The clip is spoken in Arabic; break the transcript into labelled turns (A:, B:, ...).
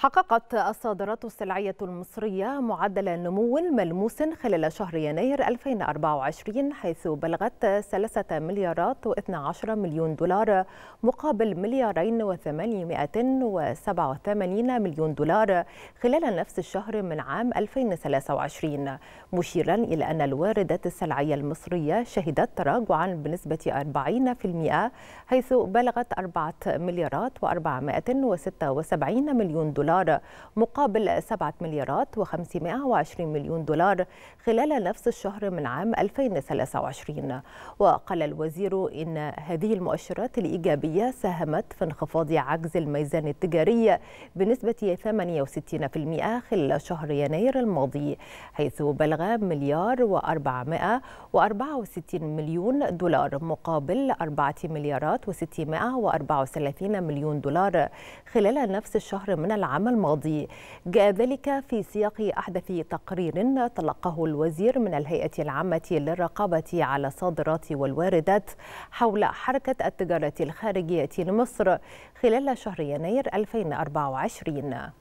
A: حققت الصادرات السلعية المصرية معدل نمو ملموس خلال شهر يناير 2024 حيث بلغت 3 مليارات و12 مليون دولار مقابل مليارين و887 مليون دولار خلال نفس الشهر من عام 2023 مشيرا إلى أن الواردات السلعية المصرية شهدت تراجعا بنسبة 40% حيث بلغت 4 مليارات و476 مليون دولار دولار مقابل 7 مليارات و520 مليون دولار خلال نفس الشهر من عام 2023 وقال الوزير إن هذه المؤشرات الإيجابية ساهمت في انخفاض عجز الميزان التجاري بنسبة 68% خلال شهر يناير الماضي حيث بلغ مليار و464 مليون دولار مقابل 4 مليارات و634 مليون دولار خلال نفس الشهر من العام العام الماضي جاء ذلك في سياق أحدث تقرير تلقاه الوزير من الهيئة العامة للرقابة على الصادرات والواردات حول حركة التجارة الخارجية لمصر خلال شهر يناير 2024